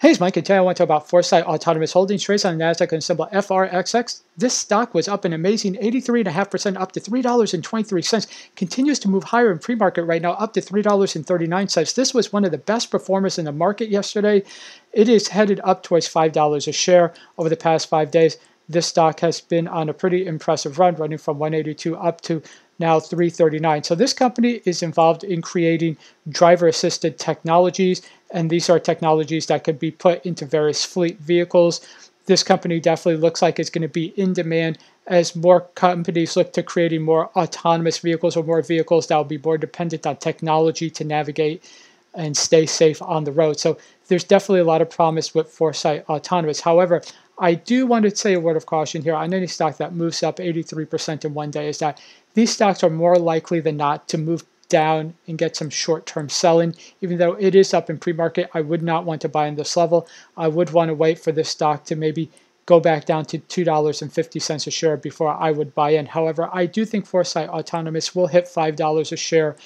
Hey, it's Mike, and today I want to talk about Foresight Autonomous Holdings trades on NASDAQ and symbol FRXX. This stock was up an amazing 83.5% up to $3.23, continues to move higher in pre-market right now, up to $3.39. This was one of the best performers in the market yesterday. It is headed up towards $5 a share over the past five days. This stock has been on a pretty impressive run, running from 182 up to now 339. So this company is involved in creating driver-assisted technologies, and these are technologies that could be put into various fleet vehicles. This company definitely looks like it's going to be in demand as more companies look to creating more autonomous vehicles or more vehicles that will be more dependent on technology to navigate and stay safe on the road. So there's definitely a lot of promise with Foresight Autonomous. However, I do want to say a word of caution here on any stock that moves up 83% in one day is that these stocks are more likely than not to move down and get some short-term selling. Even though it is up in pre-market, I would not want to buy in this level. I would want to wait for this stock to maybe go back down to $2.50 a share before I would buy in. However, I do think Foresight Autonomous will hit $5 a share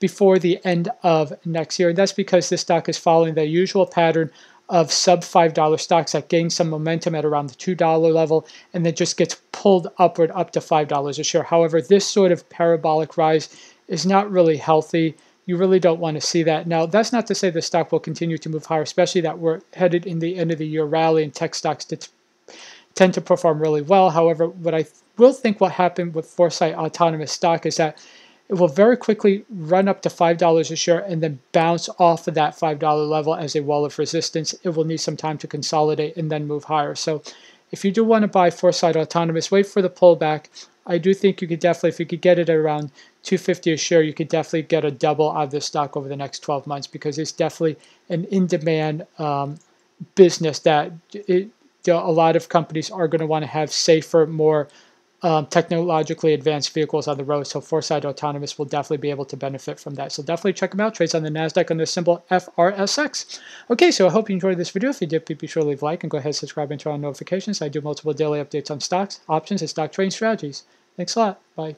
before the end of next year. And that's because this stock is following the usual pattern of sub $5 stocks that gain some momentum at around the $2 level and then just gets pulled upward up to $5 a share. However, this sort of parabolic rise is not really healthy. You really don't want to see that. Now, that's not to say the stock will continue to move higher, especially that we're headed in the end of the year rally and tech stocks to tend to perform really well. However, what I th- will think will happen with Foresight Autonomous Stock is that it will very quickly run up to $5 a share and then bounce off of that $5 level as a wall of resistance. It will need some time to consolidate and then move higher. So if you do want to buy Foresight Autonomous, wait for the pullback. I do think you could definitely, if you could get it around 250 a share, you could definitely get a double out of this stock over the next 12 months because it's definitely an in-demand um, business that it, a lot of companies are going to want to have safer, more um, technologically advanced vehicles on the road. So Foresight Autonomous will definitely be able to benefit from that. So definitely check them out. Trades on the NASDAQ under the symbol FRSX. Okay, so I hope you enjoyed this video. If you did, please be sure to leave a like and go ahead and subscribe and turn on notifications. I do multiple daily updates on stocks, options, and stock trading strategies. Thanks a lot. Bye.